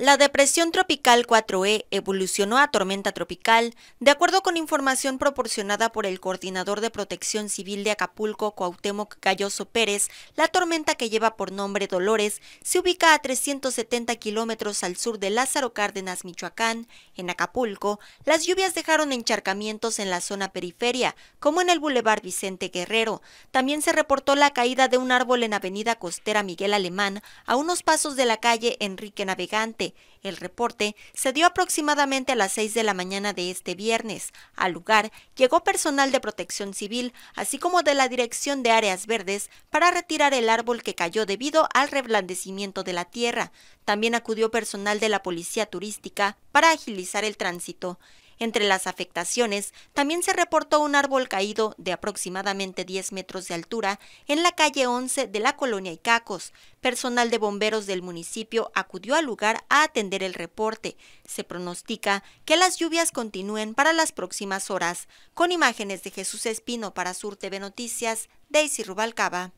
La depresión tropical 4E evolucionó a tormenta tropical, de acuerdo con información proporcionada por el coordinador de protección civil de Acapulco, Cuauhtémoc Galloso Pérez. La tormenta que lleva por nombre Dolores se ubica a 370 kilómetros al sur de Lázaro Cárdenas, Michoacán. En Acapulco, las lluvias dejaron encharcamientos en la zona periferia, como en el Boulevard Vicente Guerrero. También se reportó la caída de un árbol en Avenida Costera Miguel Alemán, a unos pasos de la calle Enrique Navegante el reporte se dio aproximadamente a las 6 de la mañana de este viernes. Al lugar llegó personal de protección civil, así como de la Dirección de Áreas Verdes, para retirar el árbol que cayó debido al reblandecimiento de la tierra. También acudió personal de la Policía Turística para agilizar el tránsito. Entre las afectaciones, también se reportó un árbol caído de aproximadamente 10 metros de altura en la calle 11 de la colonia Icacos. Personal de bomberos del municipio acudió al lugar a atender el reporte. Se pronostica que las lluvias continúen para las próximas horas. Con imágenes de Jesús Espino para Sur TV Noticias, Daisy Rubalcaba.